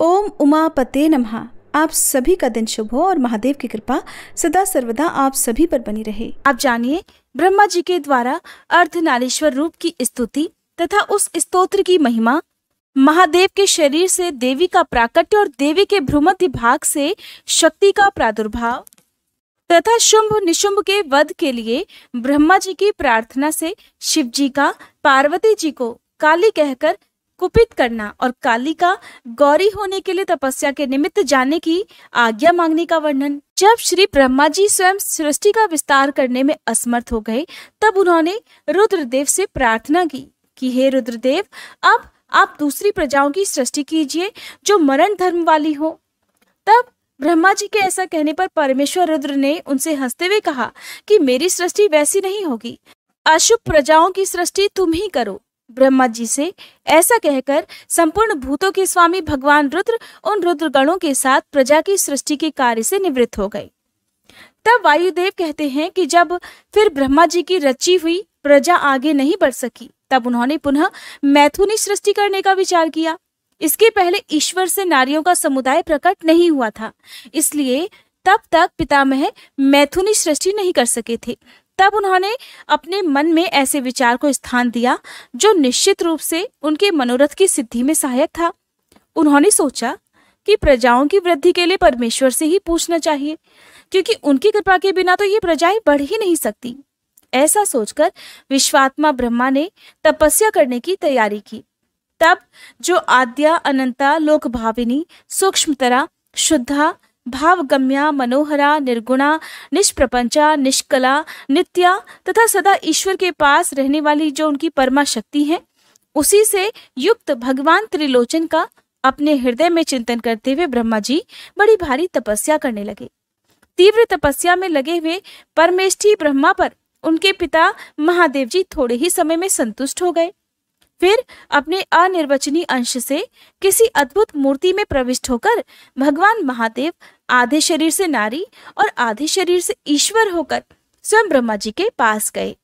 ओम उमापते नमः आप सभी का दिन शुभ हो और महादेव की कृपा सदा सर्वदा आप सभी पर बनी रहे आप जानिए ब्रह्मा जी के द्वारा अर्धनारीश्वर रूप की स्तुति तथा उस स्तोत्र की महिमा महादेव के शरीर से देवी का प्राकट्य और देवी के भ्रूमध्य भाग से शक्ति का प्रादुर्भाव तथा शुंभ निशुंभ के वध के लिए ब्रह्मा जी की प्रार्थना से शिव जी का पार्वती जी को काली कहकर कुपित करना और काली का गौरी होने के लिए तपस्या के निमित्त जाने की आज्ञा मांगने का वर्णन जब श्री ब्रह्मा जी स्वयं सृष्टि का विस्तार करने में असमर्थ हो गए तब उन्होंने रुद्रदेव से प्रार्थना की कि हे रुद्रदेव अब आप दूसरी प्रजाओं की सृष्टि कीजिए जो मरण धर्म वाली हो तब ब्रह्मा जी के ऐसा कहने पर परमेश्वर रुद्र ने उनसे हंसते हुए कहा कि मेरी सृष्टि वैसी नहीं होगी अशुभ प्रजाओं की सृष्टि तुम ही करो ब्रह्मा जी से ऐसा कहकर संपूर्ण भूतों के स्वामी भगवान रुद्र उन रुद्रगणों के साथ प्रजा की सृष्टि के कार्य से निवृत्त हो गए तब वायुदेव कहते हैं कि जब फिर ब्रह्मा जी की रची हुई प्रजा आगे नहीं बढ़ सकी तब उन्होंने पुनः मैथुनी सृष्टि करने का विचार किया इसके पहले ईश्वर से नारियों का समुदाय प्रकट नहीं हुआ था इसलिए तब तक पितामह मैथुनी सृष्टि नहीं कर सके थे तब उन्होंने अपने मन में ऐसे विचार को स्थान दिया जो निश्चित रूप से उनके मनोरथ की सिद्धि में सहायक था उन्होंने सोचा कि प्रजाओं की वृद्धि के लिए परमेश्वर से ही पूछना चाहिए क्योंकि उनकी कृपा के बिना तो ये प्रजाएं बढ़ ही नहीं सकती ऐसा सोचकर विश्वात्मा ब्रह्मा ने तपस्या करने की तैयारी की तब जो आद्या अनंता लोकभाविनी सूक्ष्मतरा शुद्धा भावगम्या मनोहरा निर्गुणा निष्प्रपंचा निष्कला नित्या तथा सदा ईश्वर के पास रहने वाली जो उनकी परमा शक्ति है उसी से युक्त भगवान त्रिलोचन का अपने हृदय में चिंतन करते हुए ब्रह्मा जी बड़ी भारी तपस्या करने लगे तीव्र तपस्या में लगे हुए परमेष्ठी ब्रह्मा पर उनके पिता महादेव जी थोड़े ही समय में संतुष्ट हो गए फिर अपने अनिर्वचनीय अंश से किसी अद्भुत मूर्ति में प्रविष्ट होकर भगवान महादेव आधे शरीर से नारी और आधे शरीर से ईश्वर होकर स्वयं ब्रह्मा जी के पास गए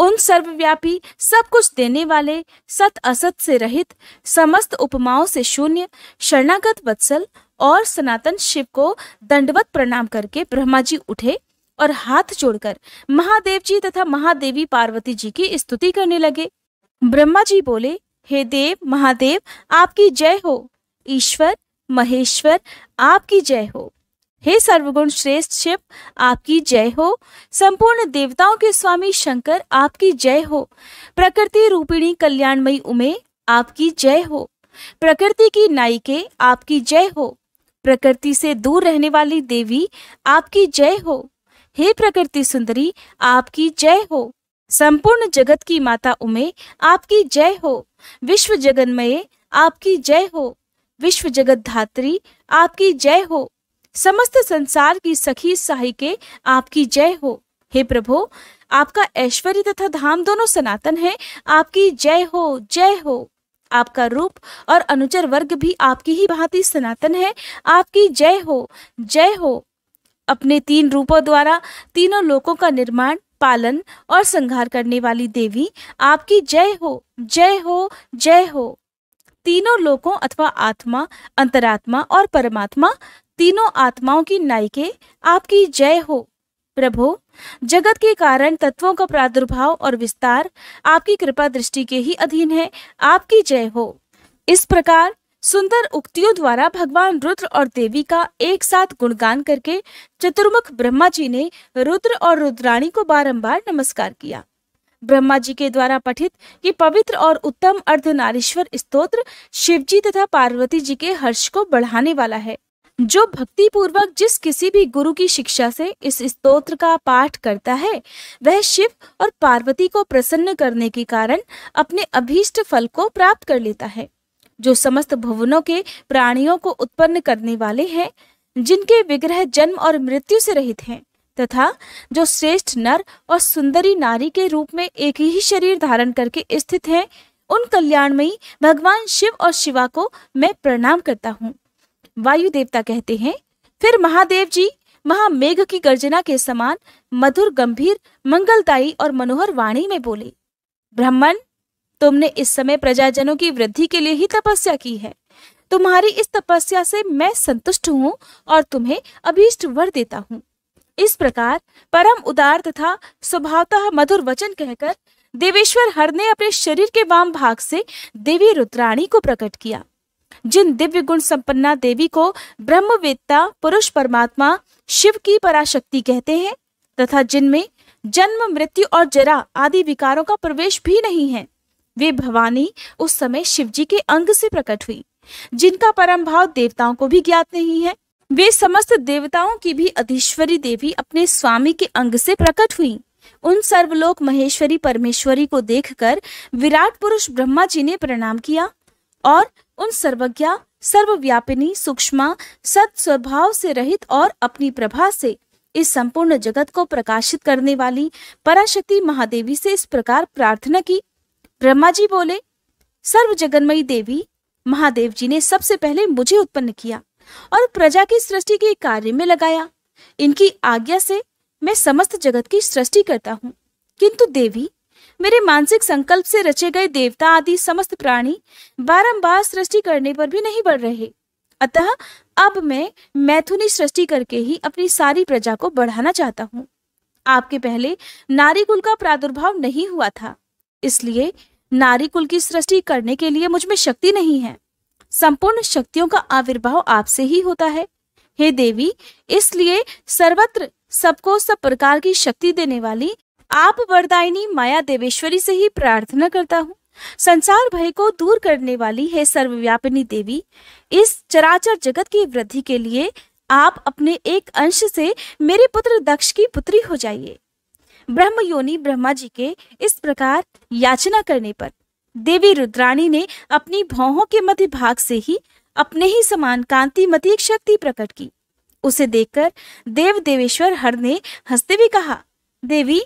उन सर्वव्यापी सब कुछ देने वाले सत असत से रहित समस्त उपमाओं से शून्य शरणागत वत्सल और सनातन शिव को दंडवत प्रणाम करके ब्रह्मा जी उठे और हाथ जोड़कर महादेव जी तथा महादेवी पार्वती जी की स्तुति करने लगे ब्रह्मा जी बोले हे देव महादेव आपकी जय हो ईश्वर महेश्वर आपकी जय हो हे सर्वगुण श्रेष्ठ शिव आपकी जय हो संपूर्ण देवताओं के स्वामी शंकर आपकी जय हो प्रकृति रूपिणी कल्याणमयी उमे आपकी जय हो प्रकृति की नायिके आपकी जय हो प्रकृति से दूर रहने वाली देवी आपकी जय हो हे प्रकृति सुंदरी आपकी जय हो संपूर्ण जगत की माता उमे आपकी जय हो विश्व जगन्मय आपकी जय हो विश्व जगत धात्री आपकी जय हो समस्त संसार की सखी सहायिके आपकी जय हो हे प्रभु आपका ऐश्वर्य तथा धाम दोनों सनातन है आपकी जय हो जय हो आपका रूप और अनुचर वर्ग भी आपकी ही भांति सनातन है आपकी जय हो जय हो अपने तीन रूपों द्वारा तीनों लोकों का निर्माण पालन और संहार करने वाली देवी आपकी जय हो जय हो जय हो तीनों लोकों अथवा आत्मा अंतरात्मा और परमात्मा तीनों आत्माओं की नायिके आपकी जय हो प्रभो जगत के कारण तत्वों का प्रादुर्भाव और विस्तार आपकी कृपा दृष्टि के ही अधीन है आपकी जय हो इस प्रकार सुंदर उक्तियों द्वारा भगवान रुद्र और देवी का एक साथ गुणगान करके चतुर्मुख ब्रह्मा जी ने रुद्र और रुद्राणी को बारंबार नमस्कार किया ब्रह्मा जी के द्वारा पठित ये पवित्र और उत्तम स्त्रोत्र शिव जी तथा पार्वती जी के हर्ष को बढ़ाने वाला है जो भक्ति पूर्वक जिस किसी भी गुरु की शिक्षा से इस स्तोत्र का पाठ करता है वह शिव और पार्वती को प्रसन्न करने के कारण अपने अभीष्ट फल को प्राप्त कर लेता है जो समस्त भुवनों के प्राणियों को उत्पन्न करने वाले हैं जिनके विग्रह जन्म और मृत्यु से रहित हैं तथा जो श्रेष्ठ नर और सुंदरी नारी के रूप में एक ही शरीर धारण करके स्थित हैं उन कल्याणमयी भगवान शिव और शिवा को मैं प्रणाम करता हूँ वायु देवता कहते हैं फिर महादेव जी महामेघ की गर्जना के समान मधुर गंभीर मंगलदायी और मनोहर वाणी में बोले ब्राह्मण तुमने इस समय प्रजाजनों की वृद्धि के लिए ही तपस्या की है तुम्हारी इस तपस्या से मैं संतुष्ट हूँ और तुम्हें अभीष्ट वर देता हूँ इस प्रकार परम उदार तथा स्वभावतः मधुर वचन कहकर देवेश्वर हर ने अपने शरीर के वाम भाग से देवी रुद्राणी को प्रकट किया जिन दिव्य गुण संपन्ना देवी को ब्रह्मवेत्ता पुरुष परमात्मा शिव की पराशक्ति कहते हैं तथा जिनमें जन्म मृत्यु और जरा आदि विकारों का प्रवेश भी नहीं है वे भवानी उस समय शिवजी के अंग से प्रकट हुई जिनका परम भाव देवताओं को भी ज्ञात नहीं है वे समस्त देवताओं की भी अधीश्वरी देवी अपने स्वामी के अंग से प्रकट हुई उन सर्वलोक महेश्वरी परमेश्वरी को देखकर विराट पुरुष ब्रह्मा जी ने प्रणाम किया और उन सर्वज्ञा सर्वव्यापिनी सूक्ष्मा सत स्वभाव से रहित और अपनी प्रभा से इस संपूर्ण जगत को प्रकाशित करने वाली पराशक्ति महादेवी से इस प्रकार प्रार्थना की ब्रह्मा जी बोले सर्व जगन्मयी देवी महादेव जी ने सबसे पहले मुझे उत्पन्न किया और प्रजा की सृष्टि के कार्य में लगाया इनकी आज्ञा से मैं समस्त जगत की सृष्टि करता हूँ किंतु देवी मेरे मानसिक संकल्प से रचे गए देवता आदि समस्त प्राणी बारंबार सृष्टि करने पर भी नहीं बढ़ रहे अतः अब मैं मैथुनी सृष्टि करके ही अपनी सारी प्रजा को बढ़ाना चाहता हूँ आपके पहले नारी कुल का प्रादुर्भाव नहीं हुआ था इसलिए नारी कुल की सृष्टि करने के लिए मुझ में शक्ति नहीं है संपूर्ण शक्तियों का आविर्भाव आपसे ही होता है हे देवी इसलिए सर्वत्र सबको सब प्रकार की शक्ति देने वाली आप वरदाय माया देवेश्वरी से ही प्रार्थना करता हूँ संसार भय को दूर करने वाली है सर्वव्यापिनी देवी इस चराचर जगत की वृद्धि के लिए आप अपने एक अंश से मेरे पुत्र दक्ष की पुत्री हो जाइए ब्रह्म योनि ब्रह्मा जी के इस प्रकार याचना करने पर देवी रुद्राणी ने अपनी भौहों के मध्य भाग से ही अपने ही समान कांतिमती एक शक्ति प्रकट की उसे देखकर देव देवेश्वर हर ने हंसते हुए कहा देवी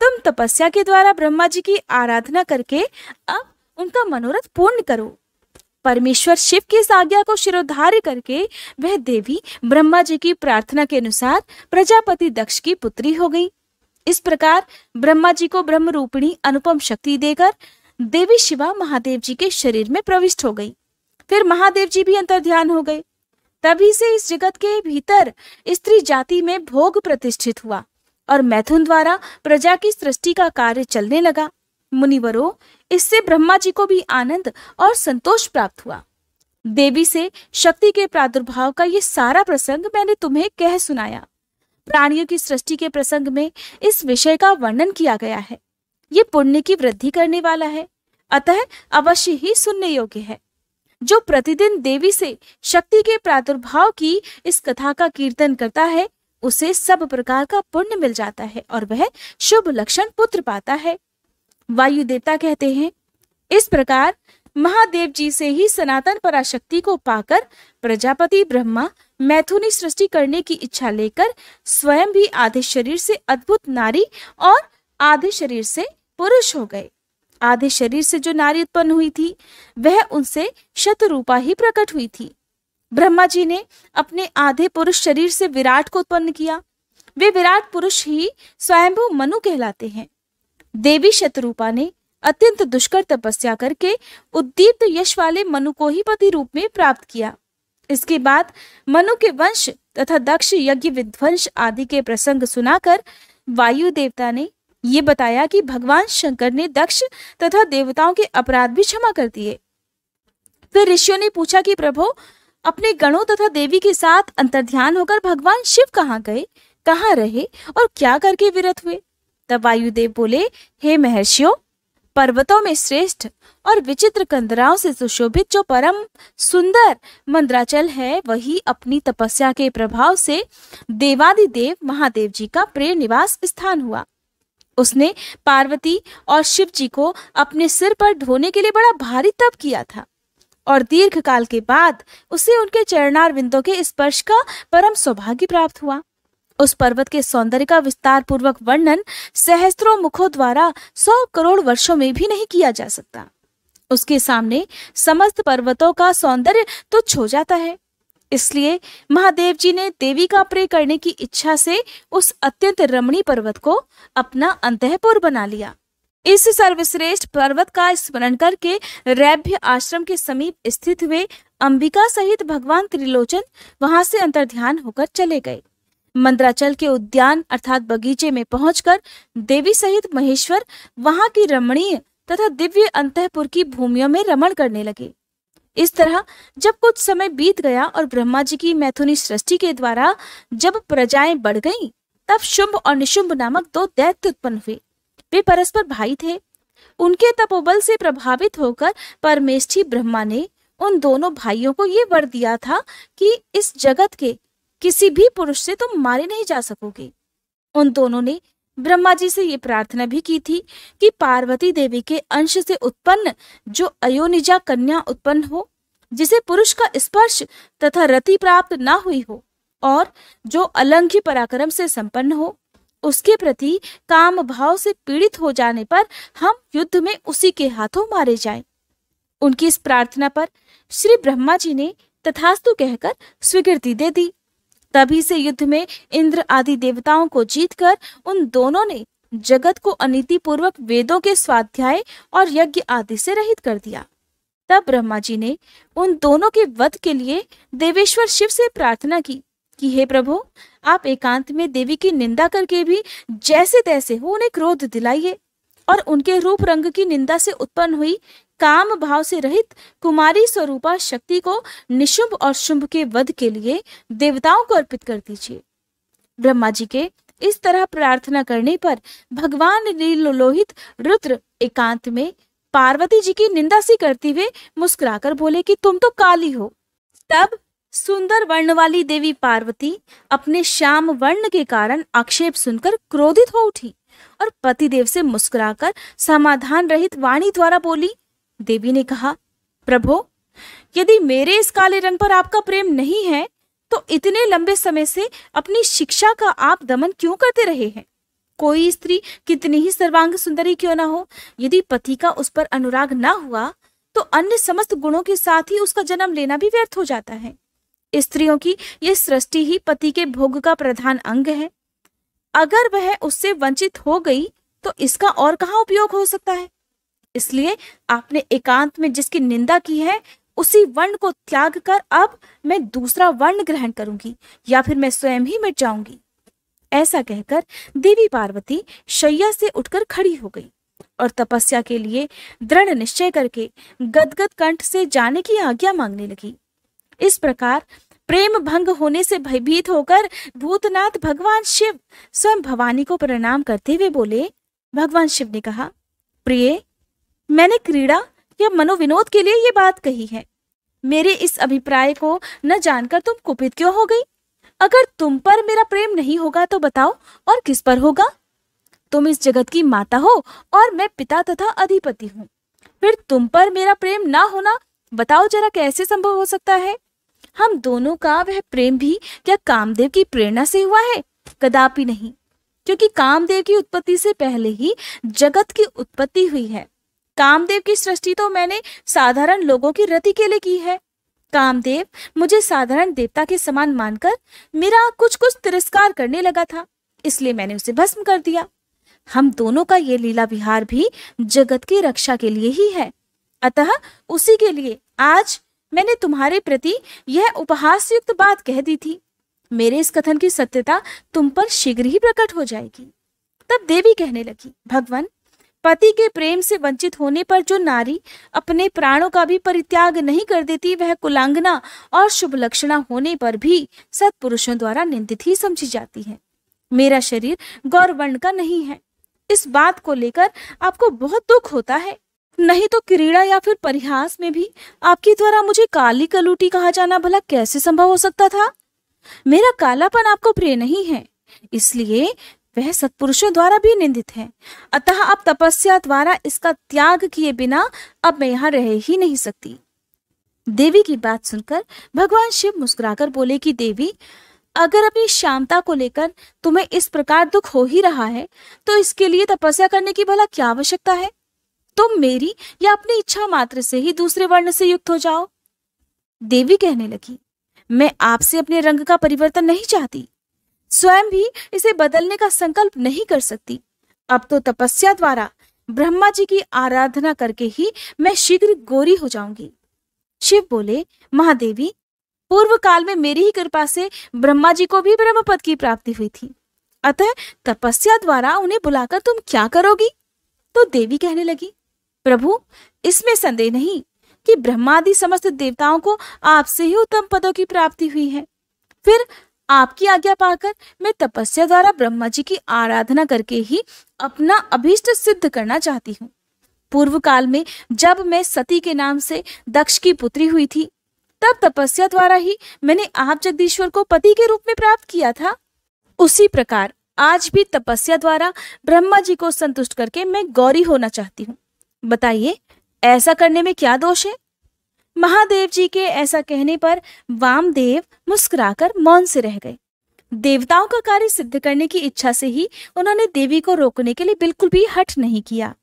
तुम तपस्या के द्वारा ब्रह्मा जी की आराधना करके अब उनका मनोरथ पूर्ण करो परमेश्वर शिव की इस आज्ञा को शिरोधार्य करके वह देवी ब्रह्मा जी की प्रार्थना के अनुसार प्रजापति दक्ष की पुत्री हो गई इस प्रकार ब्रह्मा जी को ब्रह्म रूपिणी अनुपम शक्ति देकर देवी शिवा महादेव जी के शरीर में प्रविष्ट हो गई फिर महादेव जी भी अंतर ध्यान हो गए तभी से इस जगत के भीतर स्त्री जाति में भोग प्रतिष्ठित हुआ और मैथुन द्वारा प्रजा की सृष्टि का कार्य चलने लगा मुनिवरों इससे ब्रह्मा जी को भी आनंद और संतोष प्राप्त हुआ देवी से शक्ति के प्रादुर्भाव का ये सारा प्रसंग मैंने तुम्हें कह सुनाया प्राणियों की सृष्टि के प्रसंग में इस विषय का वर्णन किया गया है ये पुण्य की वृद्धि करने वाला है अतः अवश्य ही सुनने योग्य है जो प्रतिदिन देवी से शक्ति के प्रादुर्भाव की इस कथा का कीर्तन करता है उसे सब प्रकार का पुण्य मिल जाता है और वह शुभ लक्षण पुत्र पाता है वायु देवता कहते हैं इस प्रकार महादेव जी से ही सनातन पराशक्ति को पाकर प्रजापति ब्रह्मा मैथुनी सृष्टि करने की इच्छा लेकर स्वयं भी आधे शरीर से अद्भुत नारी और आधे शरीर से पुरुष हो गए आधे शरीर से जो नारी उत्पन्न हुई थी वह उनसे शतरूपा ही प्रकट हुई थी ब्रह्मा जी ने अपने आधे पुरुष शरीर से विराट को उत्पन्न किया वे विराट पुरुष ही स्वयंभू मनु कहलाते हैं देवी शतरूपा ने अत्यंत दुष्कर तपस्या करके उद्दीप्त यश वाले मनु को ही पति रूप में प्राप्त किया इसके बाद मनु के वंश तथा दक्ष यज्ञ विध्वंस आदि के प्रसंग सुनाकर वायु देवता ने ये बताया कि भगवान शंकर ने दक्ष तथा देवताओं के अपराध भी क्षमा कर दिए फिर ऋषियों ने पूछा कि प्रभु अपने गणों तथा देवी के साथ अंतर्ध्यान होकर भगवान शिव कहाँ गए कहाँ रहे और क्या करके विरत हुए तब वायुदेव बोले हे महर्षियों पर्वतों में श्रेष्ठ और विचित्र कंदराओं से सुशोभित जो परम सुंदर मंद्राचल है वही अपनी तपस्या के प्रभाव से देवादि देव महादेव जी का प्रिय निवास स्थान हुआ उसने पार्वती और शिव जी को अपने सिर पर ढोने के लिए बड़ा भारी तप किया था और दीर्घ काल के बाद उसे उनके चरणार बिंदों के स्पर्श का परम सौभाग्य प्राप्त हुआ उस पर्वत के सौंदर्य का विस्तार पूर्वक वर्णन सहस्त्रों मुखों द्वारा सौ करोड़ वर्षों में भी नहीं किया जा सकता उसके सामने समस्त पर्वतों का सौंदर्य तुच्छ हो जाता है इसलिए महादेव जी ने देवी का प्रे करने की इच्छा से उस अत्यंत रमणीय पर्वत को अपना अंतपुर बना लिया इस सर्वश्रेष्ठ पर्वत का स्मरण करके रैभ्य आश्रम के समीप स्थित हुए अंबिका सहित भगवान त्रिलोचन वहां से अंतर्ध्यान होकर चले गए मंद्राचल के उद्यान अर्थात बगीचे में पहुंचकर देवी सहित महेश्वर वहां की रमणीय तथा दिव्य अंतपुर की भूमियों में रमण करने लगे इस तरह जब कुछ समय बीत गया और ब्रह्मा जी की मैथुनी सृष्टि के द्वारा जब प्रजाएं बढ़ गईं, तब शुंभ और निशुंभ नामक दो दैत्य उत्पन्न हुए वे परस्पर भाई थे उनके तपोबल से प्रभावित होकर परमेष्ठी ब्रह्मा ने उन दोनों भाइयों को ये वर दिया था कि इस जगत के किसी भी पुरुष से तुम मारे नहीं जा सकोगे उन दोनों ने ब्रह्मा जी से ये प्रार्थना भी की थी कि पार्वती देवी के अंश से उत्पन्न जो अयोनिजा कन्या उत्पन्न हो जिसे पुरुष का स्पर्श तथा रति प्राप्त ना हुई हो और जो अलंघ्य पराक्रम से संपन्न हो उसके प्रति काम भाव से पीड़ित हो जाने पर हम युद्ध में उसी के हाथों मारे जाएं। उनकी इस प्रार्थना पर श्री ब्रह्मा जी ने तथास्तु कहकर स्वीकृति दे दी तभी से युद्ध में इंद्र आदि देवताओं को जीतकर उन दोनों ने जगत को पूर्वक वेदों के स्वाध्याय और यज्ञ आदि से रहित कर दिया तब ब्रह्मा जी ने उन दोनों के वध के लिए देवेश्वर शिव से प्रार्थना की कि हे प्रभु आप एकांत में देवी की निंदा करके भी जैसे तैसे हो उन्हें क्रोध दिलाइए और उनके रूप रंग की निंदा से उत्पन्न हुई काम भाव से रहित कुमारी स्वरूपा शक्ति को निशुंभ और शुंभ के वध के लिए देवताओं को अर्पित कर दीजिए ब्रह्मा जी के इस तरह प्रार्थना करने पर भगवान लोहित रुद्र एकांत में पार्वती जी की निंदा सी करते हुए मुस्कुराकर बोले कि तुम तो काली हो तब सुंदर वर्ण वाली देवी पार्वती अपने श्याम वर्ण के कारण आक्षेप सुनकर क्रोधित हो उठी और पतिदेव से मुस्कुराकर समाधान रहित वाणी द्वारा बोली देवी ने कहा प्रभो यदि मेरे इस काले रंग पर आपका प्रेम नहीं है तो इतने लंबे समय से अपनी शिक्षा का आप दमन क्यों करते रहे हैं कोई स्त्री कितनी ही सर्वांग सुंदरी क्यों ना हो यदि पति का उस पर अनुराग ना हुआ तो अन्य समस्त गुणों के साथ ही उसका जन्म लेना भी व्यर्थ हो जाता है स्त्रियों की यह सृष्टि ही पति के भोग का प्रधान अंग है अगर वह उससे वंचित हो गई तो इसका और कहाँ उपयोग हो सकता है इसलिए आपने एकांत में जिसकी निंदा की है उसी वर्ण को त्याग कर अब मैं दूसरा वर्ण ग्रहण करूंगी या फिर मैं स्वयं ही मिट जाऊंगी ऐसा कहकर देवी पार्वती शैया से उठकर खड़ी हो गई और तपस्या के लिए दृढ़ निश्चय करके गदगद कंठ से जाने की आज्ञा मांगने लगी इस प्रकार प्रेम भंग होने से भयभीत होकर भूतनाथ भगवान शिव स्वयं भवानी को प्रणाम करते हुए बोले भगवान शिव ने कहा प्रिय मैंने क्रीड़ा या मनोविनोद के लिए ये बात कही है मेरे इस अभिप्राय को न जानकर तुम कुपित क्यों हो गई अगर तुम पर मेरा प्रेम नहीं होगा तो बताओ और किस पर होगा तुम इस जगत की माता हो और मैं पिता तथा अधिपति हूँ फिर तुम पर मेरा प्रेम ना होना बताओ जरा कैसे संभव हो सकता है हम दोनों का वह प्रेम भी क्या कामदेव की प्रेरणा से हुआ है कदापि नहीं क्योंकि कामदेव की उत्पत्ति से पहले ही जगत की उत्पत्ति हुई है कामदेव की सृष्टि तो मैंने साधारण लोगों की रति के लिए की है कामदेव मुझे साधारण देवता के समान मानकर मेरा कुछ कुछ तिरस्कार करने लगा था इसलिए मैंने उसे भस्म कर दिया हम दोनों का ये लीला विहार भी जगत की रक्षा के लिए ही है अतः उसी के लिए आज मैंने तुम्हारे प्रति यह उपहास युक्त बात कह दी थी मेरे इस कथन की सत्यता तुम पर शीघ्र ही प्रकट हो जाएगी तब देवी कहने लगी भगवान पति के प्रेम से वंचित होने पर जो नारी अपने प्राणों का भी परित्याग नहीं कर देती वह कुलांगना और शुभ लक्षणा होने पर भी सत्पुरुषों द्वारा निंदित ही समझी जाती है मेरा शरीर गौरवर्ण का नहीं है इस बात को लेकर आपको बहुत दुख होता है नहीं तो क्रीड़ा या फिर परिहास में भी आपके द्वारा मुझे काली कलूटी कहा जाना भला कैसे संभव हो सकता था मेरा कालापन आपको प्रिय नहीं है इसलिए वह सत्पुरुषों द्वारा भी निंदित है अतः अब तपस्या द्वारा इसका त्याग किए बिना अब मैं यहाँ रह ही नहीं सकती देवी की बात सुनकर भगवान शिव मुस्कुराकर बोले कि देवी अगर अपनी शांता को लेकर तुम्हें इस प्रकार दुख हो ही रहा है तो इसके लिए तपस्या करने की भला क्या आवश्यकता है तुम मेरी या अपनी इच्छा मात्र से ही दूसरे वर्ण से युक्त हो जाओ देवी कहने लगी मैं आपसे अपने रंग का परिवर्तन नहीं चाहती स्वयं भी इसे बदलने का संकल्प नहीं कर सकती अब तो तपस्या द्वारा ब्रह्मा जी की आराधना करके ही मैं शीघ्र गोरी हो जाऊंगी शिव बोले महादेवी पूर्व काल में मेरी ही कृपा से ब्रह्मा जी को भी ब्रह्म पद की प्राप्ति हुई थी अतः तपस्या द्वारा उन्हें बुलाकर तुम क्या करोगी तो देवी कहने लगी प्रभु इसमें संदेह नहीं कि ब्रह्मादि समस्त देवताओं को आपसे ही उत्तम पदों की प्राप्ति हुई है फिर आपकी आज्ञा पाकर मैं तपस्या द्वारा ब्रह्मा जी की आराधना करके ही अपना अभीष्ट सिद्ध करना चाहती हूँ पूर्व काल में जब मैं सती के नाम से दक्ष की पुत्री हुई थी तब तपस्या द्वारा ही मैंने आप जगदीश्वर को पति के रूप में प्राप्त किया था उसी प्रकार आज भी तपस्या द्वारा ब्रह्मा जी को संतुष्ट करके मैं गौरी होना चाहती हूँ बताइए ऐसा करने में क्या दोष है महादेव जी के ऐसा कहने पर वामदेव मुस्कुराकर मौन से रह गए देवताओं का कार्य सिद्ध करने की इच्छा से ही उन्होंने देवी को रोकने के लिए बिल्कुल भी हट नहीं किया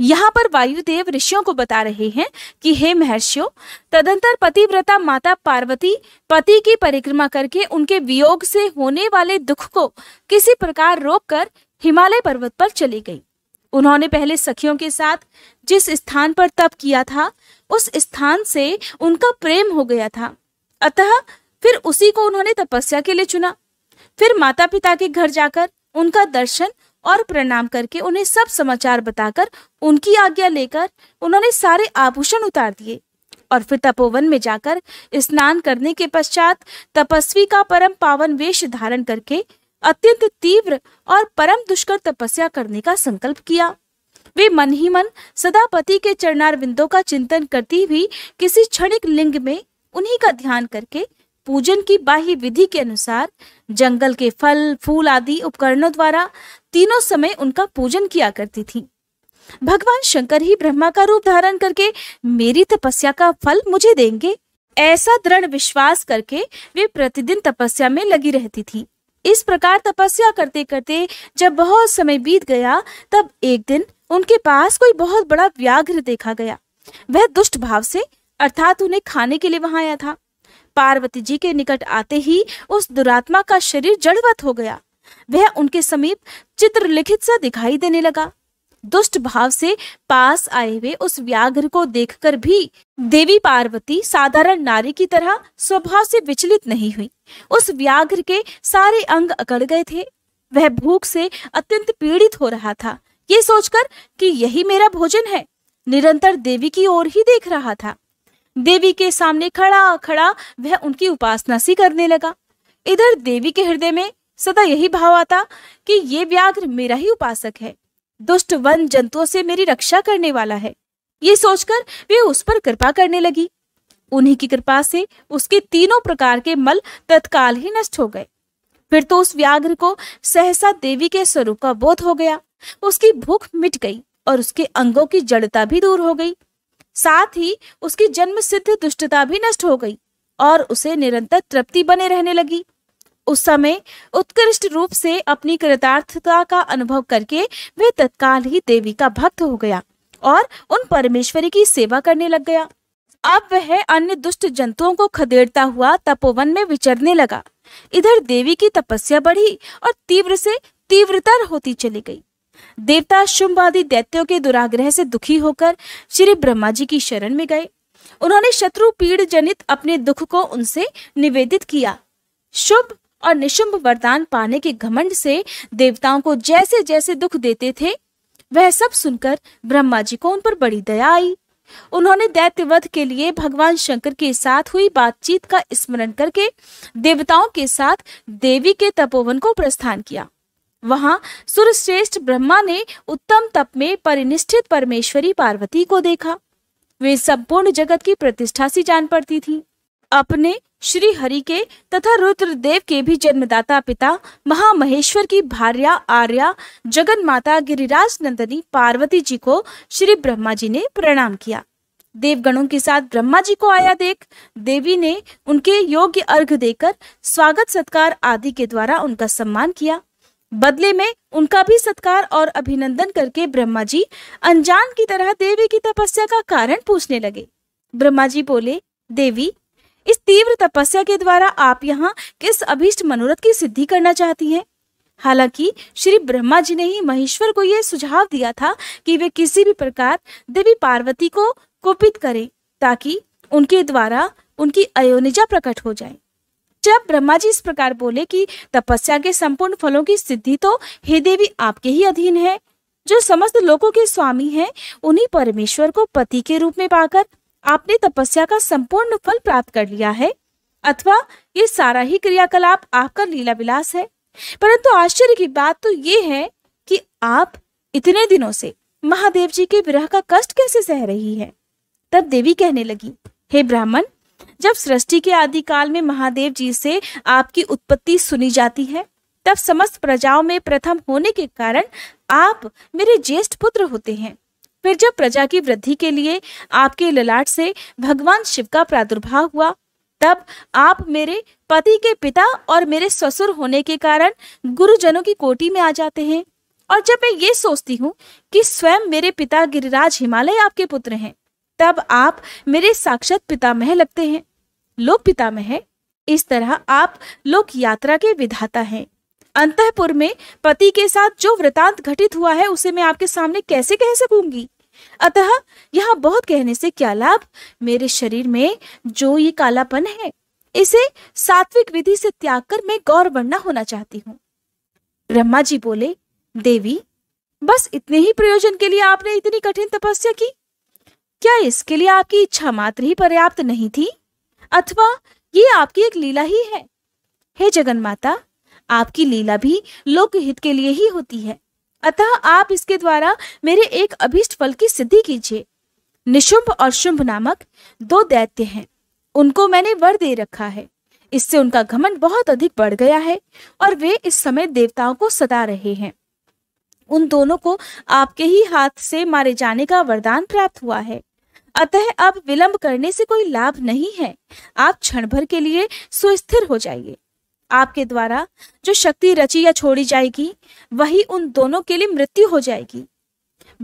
यहाँ पर वायुदेव ऋषियों को बता रहे हैं कि हे महर्षियों तदंतर पतिव्रता माता पार्वती पति की परिक्रमा करके उनके वियोग से होने वाले दुख को किसी प्रकार रोककर हिमालय पर्वत पर चली गई उन्होंने पहले सखियों के साथ जिस स्थान पर तप किया था उस स्थान से उनका प्रेम हो गया था अतः फिर उसी को उन्होंने तपस्या के लिए चुना फिर माता पिता के घर जाकर उनका दर्शन और प्रणाम करके उन्हें सब समाचार बताकर उनकी आज्ञा लेकर उन्होंने सारे आभूषण उतार दिए और फिर तपोवन में जाकर स्नान करने के पश्चात तपस्वी का परम पावन वेश धारण करके अत्यंत तीव्र और परम दुष्कर तपस्या करने का संकल्प किया वे मन ही मन सदा पति के चरणार बिंदों का चिंतन करती हुई किसी क्षणिक लिंग में उन्हीं का ध्यान करके पूजन की बाह्य विधि के अनुसार जंगल के फल फूल आदि उपकरणों द्वारा तीनों समय उनका पूजन किया करती थी भगवान शंकर ही ब्रह्मा का रूप धारण करके मेरी तपस्या का फल मुझे देंगे ऐसा दृढ़ विश्वास करके वे प्रतिदिन तपस्या में लगी रहती थी इस प्रकार तपस्या करते करते जब बहुत समय बीत गया तब एक दिन उनके पास कोई बहुत बड़ा व्याघ्र देखा गया वह दुष्ट भाव से अर्थात उन्हें खाने के लिए वहां आया था पार्वती जी के निकट आते ही उस दुरात्मा का शरीर जड़वत हो गया वह उनके समीप चित्रलिखित सा दिखाई देने लगा दुष्ट भाव से पास आए हुए उस व्याघ्र को देखकर भी देवी पार्वती साधारण नारी की तरह स्वभाव से विचलित नहीं हुई उस व्याघ्र के सारे अंग अकड़ गए थे वह भूख से अत्यंत पीड़ित हो रहा था ये सोचकर कि यही मेरा भोजन है निरंतर देवी की ओर ही देख रहा था देवी के सामने खड़ा खड़ा वह उनकी उपासना सी करने लगा इधर देवी के हृदय में सदा यही भाव आता कि ये व्याघ्र मेरा ही उपासक है दुष्ट वन जंतुओं से मेरी रक्षा करने वाला है ये सोचकर वे उस पर कृपा करने लगी उन्हीं की कृपा से उसके तीनों प्रकार के मल तत्काल ही नष्ट हो गए फिर तो उस व्याघ्र को सहसा देवी के स्वरूप का बोध हो गया उसकी भूख मिट गई और उसके अंगों की जड़ता भी दूर हो गई साथ ही उसकी जन्म सिद्ध दुष्टता भी नष्ट हो गई और उसे निरंतर तृप्ति बने रहने लगी उस समय उत्कृष्ट रूप से अपनी कृतार्थता का अनुभव करके वे तत्काल ही देवी का भक्त हो गया और उन परमेश्वरी की सेवा करने लग गया अब वह अन्य दुष्ट जंतुओं को खदेड़ता हुआ तपोवन में विचरने लगा इधर देवी की तपस्या बढ़ी और तीव्र से तीव्रतर होती चली गई देवता आदि दैत्यों के दुराग्रह से दुखी होकर श्री ब्रह्मा जी की शरण में गए उन्होंने शत्रु पीड़ जनित अपने दुख को उनसे निवेदित किया शुभ और निशुंभ वरदान पाने के घमंड से देवताओं को जैसे जैसे दुख देते थे वह सब सुनकर ब्रह्मा जी को उन पर बड़ी दया आई उन्होंने दैत्यवध के लिए भगवान शंकर के साथ हुई बातचीत का स्मरण करके देवताओं के साथ देवी के तपोवन को प्रस्थान किया वहां सुरश्रेष्ठ ब्रह्मा ने उत्तम तप में परिनिष्ठित परमेश्वरी पार्वती को देखा वे संपूर्ण जगत की प्रतिष्ठा सी जान पड़ती थी अपने श्री हरि के तथा रुद्रदेव के भी जन्मदाता पिता महामहेश्वर की भार्या आर्या जगन माता गिरिराज नंदनी पार्वती जी को श्री ब्रह्मा जी ने प्रणाम किया देवगणों के साथ ब्रह्मा जी को आया देख देवी ने उनके योग्य अर्घ देकर स्वागत सत्कार आदि के द्वारा उनका सम्मान किया बदले में उनका भी सत्कार और अभिनंदन करके ब्रह्मा जी अनजान की तरह देवी की तपस्या का कारण पूछने लगे ब्रह्मा जी बोले देवी इस तीव्र तपस्या के द्वारा आप यहाँ किस अभीष्ट मनोरथ की सिद्धि करना चाहती हैं हालांकि श्री ब्रह्मा जी ने ही महेश्वर को यह सुझाव दिया था कि वे किसी भी प्रकार देवी पार्वती को कुपित करें ताकि उनके द्वारा उनकी अयोनिजा प्रकट हो जाए जब ब्रह्मा जी इस प्रकार बोले कि तपस्या के संपूर्ण फलों की सिद्धि तो हे देवी आपके ही अधीन है जो समस्त लोगों के स्वामी हैं उन्हीं परमेश्वर को पति के रूप में पाकर आपने तपस्या का संपूर्ण फल प्राप्त कर लिया है अथवा ये सारा ही क्रियाकलाप आपका लीला विलास है परंतु आश्चर्य की बात तो ये है कि आप इतने दिनों से महादेव जी के विरह का कष्ट कैसे सह रही है तब देवी कहने लगी हे ब्राह्मण जब सृष्टि के आदि काल में महादेव जी से आपकी उत्पत्ति सुनी जाती है तब समस्त प्रजाओं में प्रथम होने के कारण आप मेरे ज्येष्ठ पुत्र होते हैं फिर जब प्रजा की वृद्धि के लिए आपके ललाट से भगवान शिव का प्रादुर्भाव हुआ तब आप मेरे पति के पिता और मेरे ससुर होने के कारण गुरुजनों की कोटी में आ जाते हैं और जब मैं ये सोचती हूँ कि स्वयं मेरे पिता गिरिराज हिमालय आपके पुत्र हैं तब आप मेरे साक्षात पितामह लगते हैं लोक पितामह इस तरह आप लोक यात्रा के विधाता हैं अंतपुर में पति के साथ जो वृतांत घटित हुआ है उसे मैं आपके सामने कैसे कह सकूंगी अतः यहाँ बहुत कहने से क्या लाभ मेरे शरीर में जो ये कालापन है इसे सात्विक विधि से त्याग कर मैं गौर बनना होना चाहती हूँ ब्रह्मा जी बोले देवी बस इतने ही प्रयोजन के लिए आपने इतनी कठिन तपस्या की क्या इसके लिए आपकी इच्छा मात्र ही पर्याप्त नहीं थी अथवा ये आपकी एक लीला ही है हे जगन माता आपकी लीला भी लोकहित के लिए ही होती है अतः आप इसके द्वारा मेरे एक अभिष्ट फल की सिद्धि कीजिए निशुंभ और शुंभ नामक दो दैत्य हैं उनको मैंने वर दे रखा है इससे उनका घमंड बहुत अधिक बढ़ गया है और वे इस समय देवताओं को सता रहे हैं उन दोनों को आपके ही हाथ से मारे जाने का वरदान प्राप्त हुआ है अतः अब विलंब करने से कोई लाभ नहीं है आप क्षण भर के लिए सुस्थिर हो जाइए आपके द्वारा जो शक्ति रची या छोड़ी जाएगी वही उन दोनों के लिए मृत्यु हो जाएगी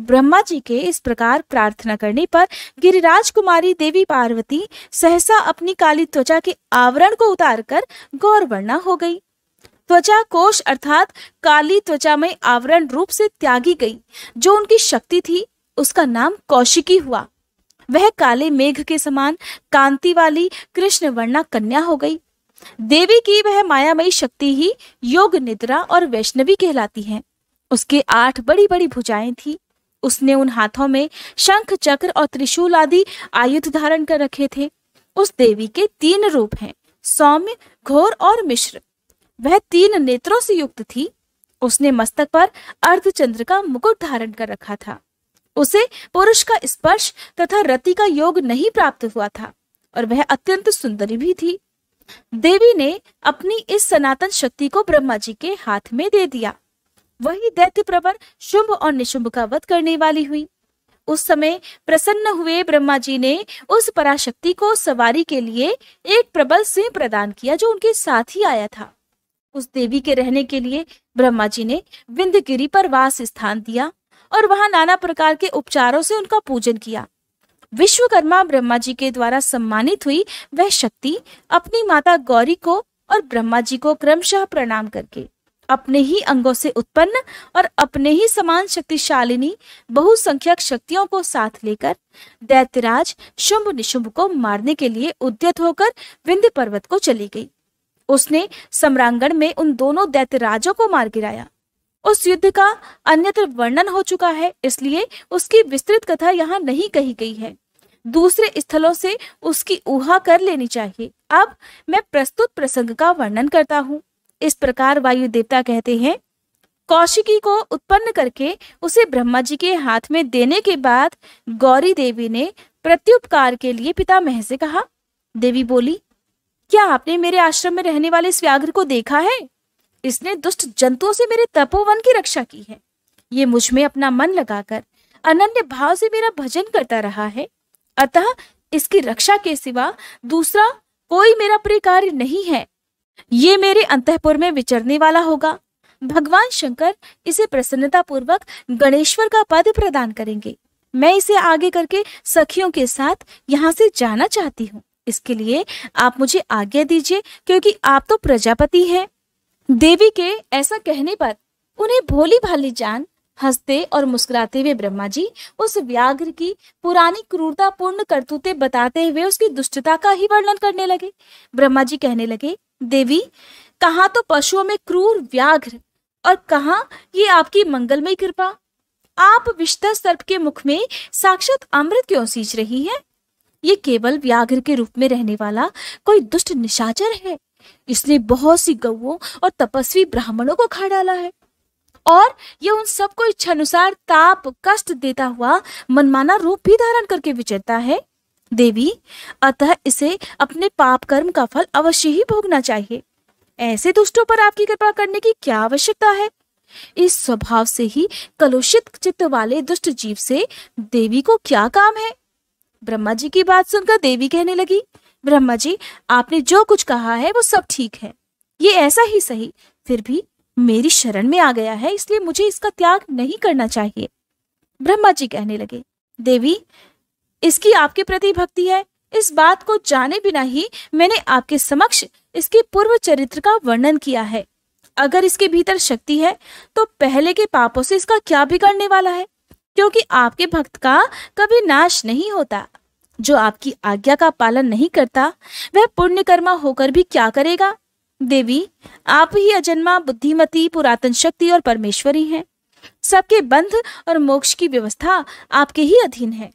ब्रह्मा जी के इस प्रकार प्रार्थना करने पर गिरिराज कुमारी देवी पार्वती सहसा अपनी काली त्वचा के आवरण को उतारकर गौरवर्णा हो गई त्वचा कोष अर्थात काली त्वचा में आवरण रूप से त्यागी गई जो उनकी शक्ति थी उसका नाम कौशिकी हुआ वह काले मेघ के समान कांति वाली कृष्ण वर्णा कन्या हो गई देवी की वह मायामयी शक्ति ही योग निद्रा और वैष्णवी कहलाती है उसके आठ बड़ी बड़ी भुजाएं थी उसने उन हाथों में शंख चक्र और त्रिशूल आदि आयुध धारण कर रखे थे उस देवी के तीन रूप हैं सौम्य घोर और मिश्र वह तीन नेत्रों से युक्त थी उसने मस्तक पर अर्धचंद्र का मुकुट धारण कर रखा था उसे पुरुष का स्पर्श तथा रति का योग नहीं प्राप्त हुआ था और वह अत्यंत सुंदरी भी थी देवी ने अपनी इस सनातन शक्ति को ब्रह्मा जी के हाथ में दे दिया वही दैत्य प्रवर शुंभ और निशुंभ का वध करने वाली हुई उस समय प्रसन्न हुए ब्रह्मा जी ने उस पराशक्ति को सवारी के लिए एक प्रबल सिंह प्रदान किया जो उनके साथ ही आया था उस देवी के रहने के लिए ब्रह्मा जी ने विंध्यगिरी पर वास स्थान दिया और वहां नाना प्रकार के उपचारों से उनका पूजन किया विश्वकर्मा ब्रह्मा जी के द्वारा सम्मानित हुई वह शक्ति अपनी माता गौरी को और ब्रह्मा जी को क्रमशः प्रणाम करके अपने ही अंगों से उत्पन्न और अपने ही समान शक्तिशालिनी बहुसंख्यक शक्तियों को साथ लेकर दैत्यराज शुंभ निशुंभ को मारने के लिए उद्यत होकर विंध्य पर्वत को चली गई उसने सम्रांगण में उन दोनों दैत्यराजों को मार गिराया उस युद्ध का अन्यत्र वर्णन हो चुका है इसलिए उसकी विस्तृत कथा यहाँ नहीं कही गई है दूसरे स्थलों से उसकी ऊहा कर लेनी चाहिए अब मैं प्रस्तुत प्रसंग का वर्णन करता हूँ इस प्रकार वायु देवता कहते हैं कौशिकी को उत्पन्न करके उसे ब्रह्मा जी के हाथ में देने के बाद गौरी देवी ने प्रत्युपकार के लिए पिता मह से कहा देवी बोली क्या आपने मेरे आश्रम में रहने वाले व्याघ्र को देखा है इसने दुष्ट जंतुओं से मेरे तपोवन की रक्षा की है ये मुझ में अपना मन लगाकर अनन्य भाव से मेरा भजन करता रहा है अतः इसकी रक्षा के सिवा दूसरा कोई मेरा प्रिय कार्य नहीं है ये मेरे अंतपुर में विचरने वाला होगा भगवान शंकर इसे प्रसन्नता पूर्वक गणेश्वर का पद प्रदान करेंगे मैं इसे आगे करके सखियों के साथ यहाँ से जाना चाहती हूँ इसके लिए आप मुझे आज्ञा दीजिए क्योंकि आप तो प्रजापति हैं देवी के ऐसा कहने पर उन्हें भोली भाली जान हंसते और मुस्कुराते हुए ब्रह्मा जी उस व्याघ्र की पुरानी क्रूरतापूर्ण करतूते बताते हुए उसकी दुष्टता का ही वर्णन करने लगे ब्रह्मा जी कहने लगे देवी कहाँ तो पशुओं में क्रूर व्याघ्र और कहा ये आपकी मंगलमय कृपा आप विश्व सर्प के मुख में साक्षात अमृत क्यों सींच रही है ये केवल व्याघ्र के रूप में रहने वाला कोई दुष्ट निशाचर है इसने बहुत सी गऊ और तपस्वी ब्राह्मणों को खा डाला है और यह उन सबको इच्छा अनुसार ताप कष्ट देता हुआ मनमाना रूप भी धारण करके विचरता है देवी अतः इसे अपने पाप कर्म का फल अवश्य ही भोगना चाहिए ऐसे दुष्टों पर आपकी कृपा करने की क्या आवश्यकता है इस स्वभाव से ही कलुषित चित्त वाले दुष्ट जीव से देवी को क्या काम है ब्रह्मा जी की बात सुनकर देवी कहने लगी ब्रह्मा जी आपने जो कुछ कहा है वो सब ठीक है ये ऐसा ही सही फिर भी मेरी शरण में आ गया है इसलिए मुझे इसका त्याग नहीं करना चाहिए ब्रह्मा जी कहने लगे देवी इसकी आपके प्रति भक्ति है इस बात को जाने बिना ही मैंने आपके समक्ष इसके पूर्व चरित्र का वर्णन किया है अगर इसके भीतर शक्ति है तो पहले के पापों से इसका क्या बिगड़ने वाला है क्योंकि आपके भक्त का कभी नाश नहीं होता जो आपकी आज्ञा का पालन नहीं करता वह पुण्यकर्मा होकर भी क्या करेगा देवी आप ही अजन्मा बुद्धिमती पुरातन शक्ति और परमेश्वरी हैं सबके बंध और मोक्ष की व्यवस्था आपके ही अधीन है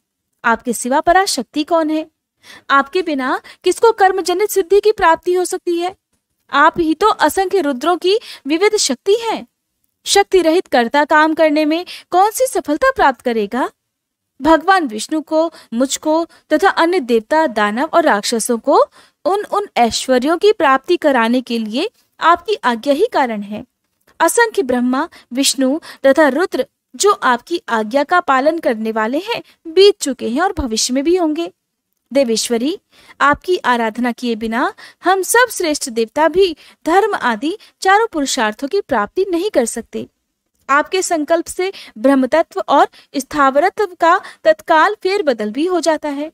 आपके सिवा शक्ति कौन है आपके बिना किसको कर्मजनित सिद्धि की प्राप्ति हो सकती है आप ही तो असंख्य रुद्रों की विविध शक्ति है शक्ति रहित कर्ता काम करने में कौन सी सफलता प्राप्त करेगा भगवान विष्णु को मुझको तथा अन्य देवता दानव और राक्षसों को उन उन ऐश्वर्यों की प्राप्ति कराने के लिए आपकी आज्ञा ही कारण है असंख्य ब्रह्मा विष्णु तथा रुद्र जो आपकी आज्ञा का पालन करने वाले हैं बीत चुके हैं और भविष्य में भी होंगे देवेश्वरी आपकी आराधना किए बिना हम सब श्रेष्ठ देवता भी धर्म आदि चारों पुरुषार्थों की प्राप्ति नहीं कर सकते आपके संकल्प से ब्रह्मतत्व और स्थावरत्व का तत्काल फेरबदल भी हो जाता है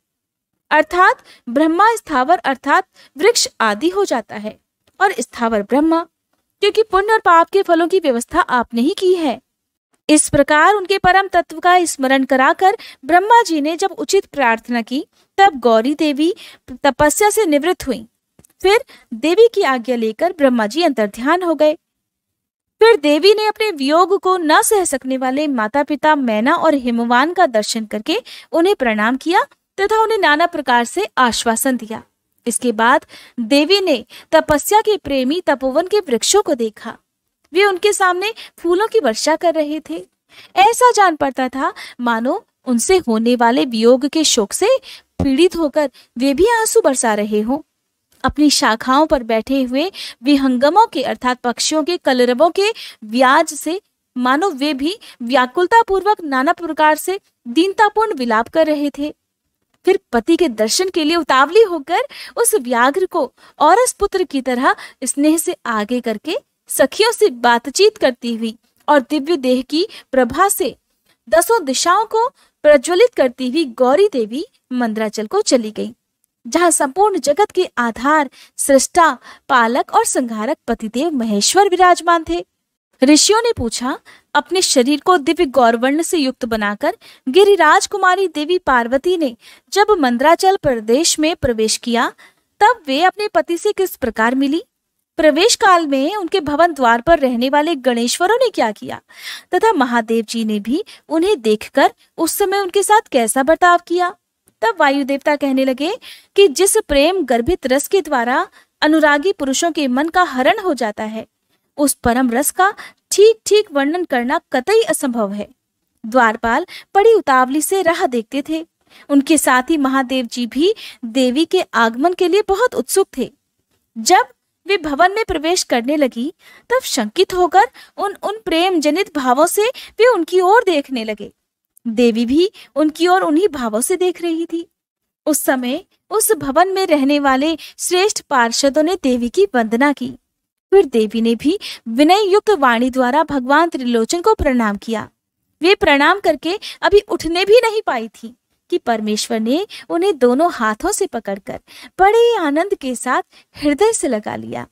अर्थात ब्रह्मा स्थावर अर्थात वृक्ष आदि हो जाता है और स्थावर ब्रह्मा क्योंकि पुण्य और पाप के फलों की व्यवस्था आपने ही की है इस प्रकार उनके परम तत्व का स्मरण कराकर ब्रह्मा जी ने जब उचित प्रार्थना की तब गौरी देवी तपस्या से निवृत्त हुई फिर देवी की आज्ञा लेकर ब्रह्मा जी अंतर्ध्यान हो गए फिर देवी ने अपने वियोग को न सह सकने वाले माता पिता मैना और हिमवान का दर्शन करके उन्हें प्रणाम किया तथा उन्हें नाना प्रकार से आश्वासन दिया इसके बाद देवी ने तपस्या के प्रेमी तपोवन के वृक्षों को देखा वे उनके सामने फूलों की वर्षा कर रहे थे ऐसा जान पड़ता था मानो उनसे होने वाले वियोग के शोक से पीड़ित होकर वे भी आंसू बरसा रहे हों अपनी शाखाओं पर बैठे हुए विहंगमों के अर्थात पक्षियों के कलरबों के व्याज से मानो वे भी व्याकुलता पूर्वक नाना प्रकार से दीनतापूर्ण विलाप कर रहे थे फिर पति के दर्शन के लिए उतावली होकर उस व्याघ्र को और उस पुत्र की तरह स्नेह से आगे करके सखियों से बातचीत करती हुई और दिव्य देह की प्रभा से दसों दिशाओं को प्रज्वलित करती हुई गौरी देवी मंद्राचल को चली गई जहाँ संपूर्ण जगत के आधार सृष्टा पालक और संघारक पतिदेव महेश्वर विराजमान थे ऋषियों ने पूछा अपने शरीर को दिव्य गौरवर्ण से युक्त बनाकर गिरिराज कुमारी देवी पार्वती ने जब मंद्राचल प्रदेश में प्रवेश किया तब वे अपने पति से किस प्रकार मिली प्रवेश काल में उनके भवन द्वार पर रहने वाले गणेश्वरों ने क्या किया तथा महादेव जी ने भी उन्हें देखकर उस समय उनके साथ कैसा बर्ताव किया तब वायु देवता कहने लगे कि जिस प्रेम गर्भित रस के द्वारा अनुरागी पुरुषों के मन का हरण हो जाता है उस परम रस का ठीक ठीक वर्णन करना कतई असंभव है द्वारपाल बड़ी उतावली से राह देखते थे उनके साथ ही महादेव जी भी देवी के आगमन के लिए बहुत उत्सुक थे जब वे भवन में प्रवेश करने लगी तब शंकित होकर उन उन प्रेम जनित भावों से वे उनकी ओर देखने लगे देवी भी उनकी ओर उन्हीं भावों से देख रही थी उस समय उस भवन में रहने वाले श्रेष्ठ पार्षदों ने देवी की वंदना की फिर देवी ने भी विनय युक्त वाणी द्वारा भगवान त्रिलोचन को प्रणाम किया वे प्रणाम करके अभी उठने भी नहीं पाई थी कि परमेश्वर ने उन्हें दोनों हाथों से पकड़कर बड़े आनंद के साथ हृदय से लगा लिया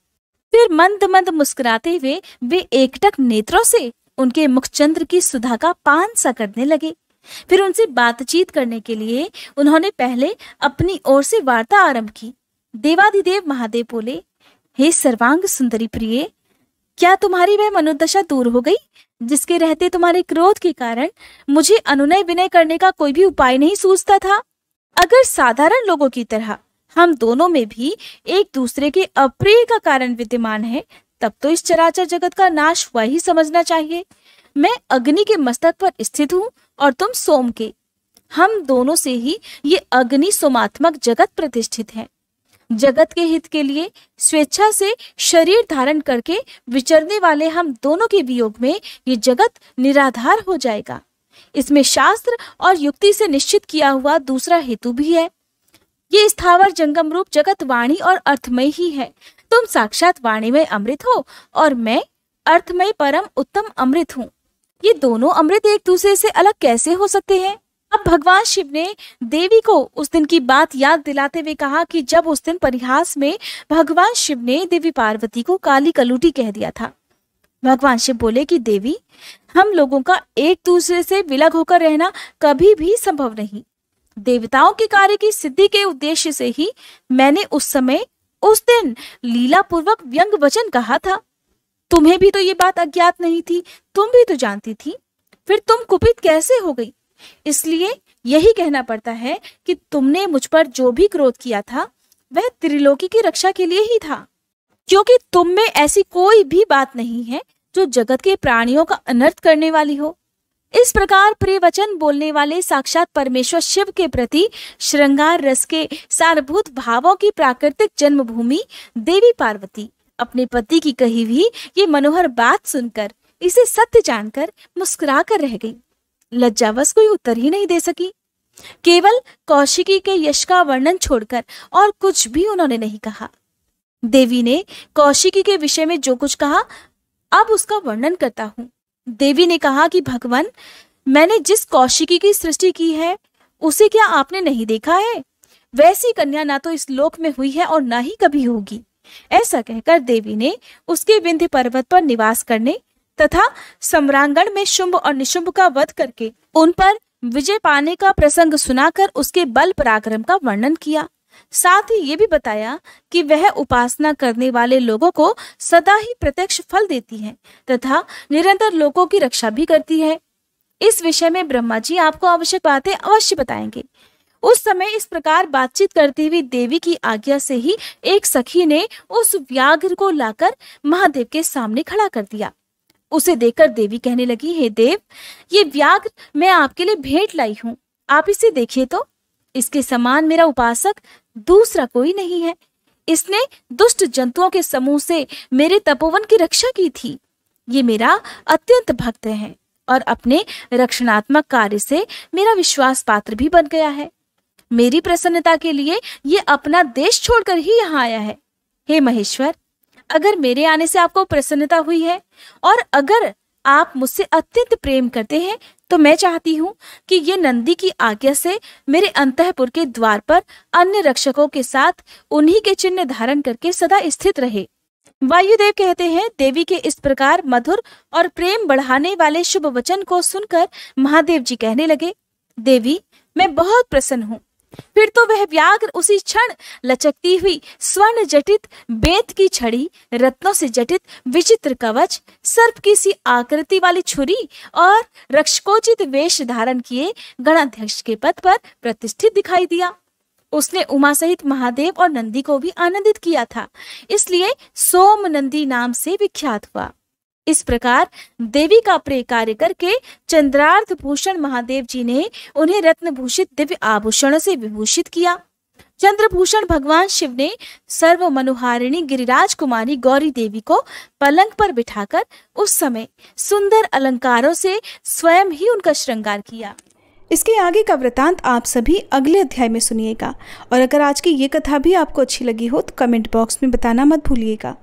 फिर मंद मंद मुस्कुराते हुए वे एकटक नेत्रों से उनके मुखचंद्र की सुधा का पान सा करने लगे फिर उनसे बातचीत करने के लिए उन्होंने पहले अपनी ओर से वार्ता आरंभ की देवाधिदेव महादेव बोले हे सर्वांग सुंदरी प्रिय क्या तुम्हारी वह मनोदशा दूर हो गई जिसके रहते तुम्हारे क्रोध के कारण मुझे अनुनय विनय करने का कोई भी उपाय नहीं सूझता था अगर साधारण लोगों की तरह हम दोनों में भी एक दूसरे के अप्रिय का कारण विद्यमान है तब तो इस चराचर जगत का नाश हुआ ही समझना चाहिए मैं अग्नि के मस्तक पर स्थित हूँ और तुम सोम के हम दोनों से ही ये अग्नि सोमात्मक जगत प्रतिष्ठित है जगत के हित के लिए स्वेच्छा से शरीर धारण करके विचरने वाले हम दोनों के वियोग में ये जगत निराधार हो जाएगा इसमें शास्त्र और युक्ति से निश्चित किया हुआ दूसरा हेतु भी है ये स्थावर जंगम रूप जगत वाणी और अर्थमय ही है तुम साक्षात वाणीमय अमृत हो और मैं अर्थमय परम उत्तम अमृत हूँ ये दोनों अमृत एक दूसरे से अलग कैसे हो सकते हैं अब भगवान शिव ने देवी को उस दिन की बात याद दिलाते हुए कहा कि जब उस दिन परिहास में भगवान शिव ने देवी पार्वती को काली कलूटी कह दिया था भगवान शिव बोले कि देवी हम लोगों का एक दूसरे से विलग होकर रहना कभी भी संभव नहीं देवताओं के कार्य की सिद्धि के उद्देश्य से ही मैंने उस समय उस दिन लीला पूर्वक व्यंग वचन कहा था तुम्हें भी तो ये बात अज्ञात नहीं थी तुम भी तो जानती थी फिर तुम कुपित कैसे हो गई इसलिए यही कहना पड़ता है कि तुमने मुझ पर जो भी क्रोध किया था वह त्रिलोकी की रक्षा के लिए ही था क्योंकि तुम में ऐसी कोई भी बात नहीं है जो जगत के प्राणियों का अनर्थ करने वाली हो इस प्रकार प्रिय वचन बोलने वाले साक्षात परमेश्वर शिव के प्रति श्रृंगार रस के सारभूत भावों की प्राकृतिक जन्मभूमि देवी पार्वती अपने पति की कही भी ये मनोहर बात सुनकर इसे सत्य जानकर मुस्कुरा कर रह गई लज्जावश कोई उत्तर ही नहीं दे सकी केवल कौशिकी के यश का वर्णन छोड़कर और कुछ भी उन्होंने नहीं कहा देवी ने कौशिकी के विषय में जो कुछ कहा अब उसका वर्णन करता हूं देवी ने कहा कि भगवान मैंने जिस कौशिकी की सृष्टि की है उसे क्या आपने नहीं देखा है वैसी कन्या ना तो इस लोक में हुई है और ना ही कभी होगी ऐसा कहकर देवी ने उसके विंध्य पर्वत पर निवास करने तथा सम्रांगण में शुंभ और निशुंभ का वध करके उन पर विजय पाने का प्रसंग सुनाकर उसके बल पराक्रम का वर्णन किया साथ ही ये भी बताया कि वह उपासना करने वाले लोगों को सदा ही प्रत्यक्ष फल देती है तथा निरंतर लोगों की रक्षा भी करती है इस विषय में ब्रह्मा जी आपको आवश्यक बातें अवश्य बताएंगे उस समय इस प्रकार बातचीत करती हुई देवी की आज्ञा से ही एक सखी ने उस व्याघ्र को लाकर महादेव के सामने खड़ा कर दिया उसे देखकर देवी कहने लगी हे देव ये व्याघ्र मैं आपके लिए भेंट लाई हूँ आप इसे देखिए तो इसके समान मेरा उपासक दूसरा कोई नहीं है इसने दुष्ट जंतुओं के समूह से मेरे तपोवन की रक्षा की थी ये मेरा अत्यंत भक्त है और अपने रक्षणात्मक कार्य से मेरा विश्वास पात्र भी बन गया है मेरी प्रसन्नता के लिए ये अपना देश छोड़कर ही यहाँ आया है हे महेश्वर अगर मेरे आने से आपको प्रसन्नता हुई है और अगर आप मुझसे अत्यंत प्रेम करते हैं तो मैं चाहती हूँ कि ये नंदी की आज्ञा से मेरे अंतपुर के द्वार पर अन्य रक्षकों के साथ उन्हीं के चिन्ह धारण करके सदा स्थित रहे वायुदेव कहते हैं देवी के इस प्रकार मधुर और प्रेम बढ़ाने वाले शुभ वचन को सुनकर महादेव जी कहने लगे देवी मैं बहुत प्रसन्न हूँ फिर तो वह व्याघ्र उसी क्षण लचकती हुई स्वर्ण जटित बेत की छड़ी रत्नों से जटित विचित्र कवच सर्प की सी आकृति वाली छुरी और रक्षकोचित वेश धारण किए गणाध्यक्ष के पद पर प्रतिष्ठित दिखाई दिया उसने उमा सहित महादेव और नंदी को भी आनंदित किया था इसलिए सोम नंदी नाम से विख्यात हुआ इस प्रकार देवी का प्रे कार्य करके चंद्रार्थ भूषण महादेव जी ने उन्हें रत्न भूषित दिव्य आभूषण से विभूषित किया चंद्रभूषण भगवान शिव ने सर्व मनोहारिणी गिरिराज कुमारी गौरी देवी को पलंग पर बिठाकर उस समय सुंदर अलंकारों से स्वयं ही उनका श्रृंगार किया इसके आगे का वृतांत आप सभी अगले अध्याय में सुनिएगा और अगर आज की ये कथा भी आपको अच्छी लगी हो तो कमेंट बॉक्स में बताना मत भूलिएगा